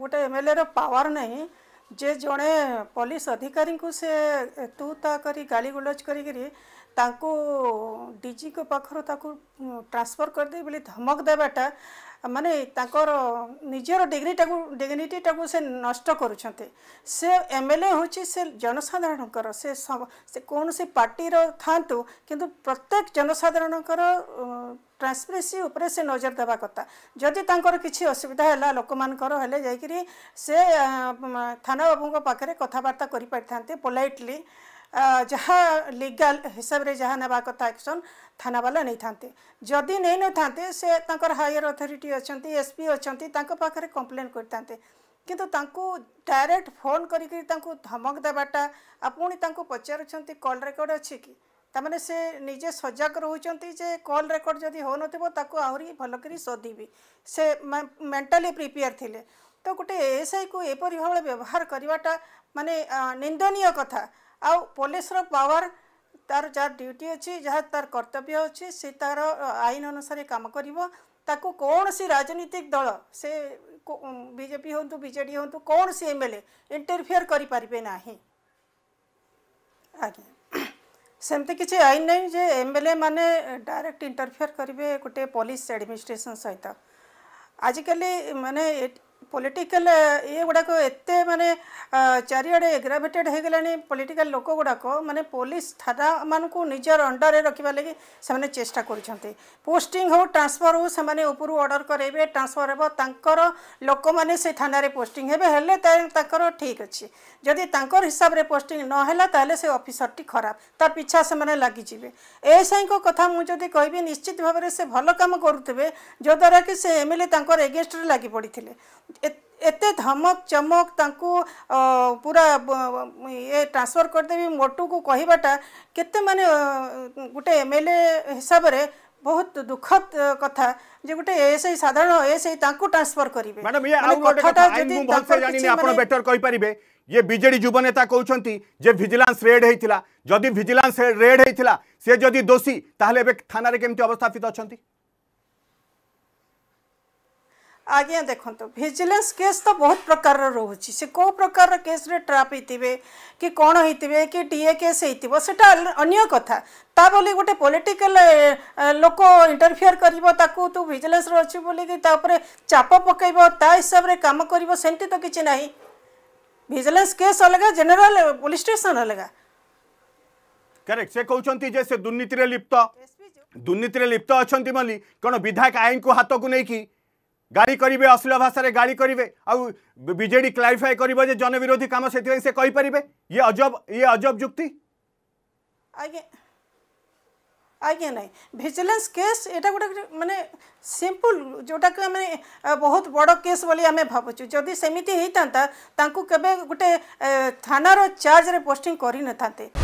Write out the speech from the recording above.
गोटे M L A रवर नहीं जे जड़े पुलिस अधिकारी को से तू ता करी गाली गुलज करी डीजी को पाखर ताकू ट्रांसफर कर दे बोली धमक देवाटा ମାନେ ତାଙ୍କର ନିଜର ଡିଗ୍ନିଟାକୁ ଡିଗ୍ନିଟିଟାକୁ ସେ ନଷ୍ଟ କରୁଛନ୍ତି ସେ ଏମ୍ ଏଲ୍ ଏ ହେଉଛି ସେ ଜନସାଧାରଣଙ୍କର ସେ ସେ କୌଣସି ପାର୍ଟିର ଥାନ୍ତୁ କିନ୍ତୁ ପ୍ରତ୍ୟେକ ଜନସାଧାରଣଙ୍କର ଟ୍ରାନ୍ସପରେନ୍ସି ଉପରେ ସେ ନଜର ଦେବା କଥା ଯଦି ତାଙ୍କର କିଛି ଅସୁବିଧା ହେଲା ଲୋକମାନଙ୍କର ହେଲେ ଯାଇକିରି ସେ ଥାନା ବାବୁଙ୍କ ପାଖରେ କଥାବାର୍ତ୍ତା କରିପାରିଥାନ୍ତେ ପୋଲାଇଟଲି ଯାହା ଲିଗାଲ ହିସାବରେ ଯାହା ନେବା କଥା ଆକ୍ସନ୍ ଥାନାବାଲା ନେଇଥାନ୍ତେ ଯଦି ନେଇନଥାନ୍ତେ ସେ ତାଙ୍କର ହାୟର ଅଥରିଟି ଅଛନ୍ତି ଏସ୍ପି ଅଛନ୍ତି ତାଙ୍କ ପାଖରେ କମ୍ପ୍ଲେନ୍ କରିଥାନ୍ତେ କିନ୍ତୁ ତାଙ୍କୁ ଡାଇରେକ୍ଟ ଫୋନ୍ କରିକିରି ତାଙ୍କୁ ଧମକ ଦେବାଟା ଆଉ ପୁଣି ତାଙ୍କୁ ପଚାରୁଛନ୍ତି କଲ୍ ରେକର୍ଡ଼ ଅଛି କି ତାମାନେ ସେ ନିଜେ ସଜାଗ ରହୁଛନ୍ତି ଯେ କଲ୍ ରେକର୍ଡ଼ ଯଦି ହେଉନଥିବ ତାକୁ ଆହୁରି ଭଲ କରି ଶୋଧିବି ସେ ମେଣ୍ଟାଲି ପ୍ରିପେୟାର ଥିଲେ ତ ଗୋଟେ ଏଏସ୍ଆଇକୁ ଏପରି ଭାବରେ ବ୍ୟବହାର କରିବାଟା ମାନେ ନିନ୍ଦନୀୟ କଥା ଆଉ ପୋଲିସର ପାୱାର ତାର ଯାହା ଡ୍ୟୁଟି ଅଛି ଯାହା ତାର କର୍ତ୍ତବ୍ୟ ଅଛି ସେ ତାର ଆଇନ ଅନୁସାରେ କାମ କରିବ ତାକୁ କୌଣସି ରାଜନୈତିକ ଦଳ ସେ ବିଜେପି ହୁଅନ୍ତୁ ବିଜେଡ଼ି ହୁଅନ୍ତୁ କୌଣସି ଏମ୍ ଏଲ୍ ଏ ଇଣ୍ଟରଫିଅର୍ କରିପାରିବେ ନାହିଁ ଆଜ୍ଞା ସେମିତି କିଛି ଆଇନ ନାହିଁ ଯେ ଏମ୍ ଏଲ୍ ଏ ମାନେ ଡାଇରେକ୍ଟ ଇଣ୍ଟରଫିଅର୍ କରିବେ ଗୋଟେ ପୋଲିସ ଆଡ଼ମିନିଷ୍ଟ୍ରେସନ୍ ସହିତ ଆଜିକାଲି ମାନେ ପଲିଟିକାଲ ଇଏ ଗୁଡ଼ାକ ଏତେ ମାନେ ଚାରିଆଡ଼େ ଏଗ୍ରାଭେଟେଡ଼ ହେଇଗଲାଣି ପଲିଟିକାଲ ଲୋକ ଗୁଡ଼ାକ ମାନେ ପୋଲିସ ଥାନାମାନଙ୍କୁ ନିଜର ଅଣ୍ଡରରେ ରଖିବା ଲାଗି ସେମାନେ ଚେଷ୍ଟା କରୁଛନ୍ତି ପୋଷ୍ଟିଂ ହେଉ ଟ୍ରାନ୍ସଫର ହେଉ ସେମାନେ ଉପରୁ ଅର୍ଡ଼ର କରାଇବେ ଟ୍ରାନ୍ସଫର ହେବ ତାଙ୍କର ଲୋକମାନେ ସେ ଥାନାରେ ପୋଷ୍ଟିଂ ହେବେ ହେଲେ ତାଙ୍କର ଠିକ୍ ଅଛି ଯଦି ତାଙ୍କର ହିସାବରେ ପୋଷ୍ଟିଂ ନହେଲା ତାହେଲେ ସେ ଅଫିସରଟି ଖରାପ ତା ପିଛା ସେମାନେ ଲାଗିଯିବେ ଏଏସ୍ଆଇଙ୍କ କଥା ମୁଁ ଯଦି କହିବି ନିଶ୍ଚିତ ଭାବରେ ସେ ଭଲ କାମ କରୁଥିବେ ଯଦ୍ୱାରା କି ସେ ଏମ୍ ଏଲ୍ ଏ ତାଙ୍କର ଏଗେନଷ୍ଟରେ ଲାଗି ପଡ଼ିଥିଲେ एत धमक चमक पूरा ये ट्रांसफर करदेवी मोटू को कहवाटा के गोटे एम एल ए हिसाब से बहुत दुखद कथा जे गोटे एस आई साधारण एस आई ट्रांसफर करेंगे ये बीजेडी युव नेता कहते जे भिजिलांस रेड होता जदि भिजिलांस रेड होता सी जदि दोषी तेल थाना केमती अवस्थापित अच्छा आज्ञा देखत भिजिलेन्स केस तो बहुत प्रकार रोचे से कौ प्रकार केस रे ट्राप होते कि कौन हो कि डीए केस होता अन्य गोटे पॉलिटिकल लोक इंटरफियर कर तू भिजिलेन्स अच्छी बोलिकपर चाप पक हिसाब से कम कर सेमती तो किसी ना भिजिलेन्स केस अलग जेनेल पुलिस स्टेसन अलग करेक्ट दुर्नीति लिप्त दुर्नीति लिप्त अच्छा कौन विधायक आईन को हाथ को लेकिन गाड़ी करेंगे अश्लील भाषा गाड़ी करेंगे आजे क्लारीफाई कर विरोधी कम से कहीपर ये अजब ये अजब जुक्ति आज्ञा ना भिजिलेन्स केस यटा गोटे मानने सिंपल जोटा कि बहुत बड़ केस बोली आम भावु जदि सेमती होता गोटे थानार चार्ज रे पोस्टिंग करी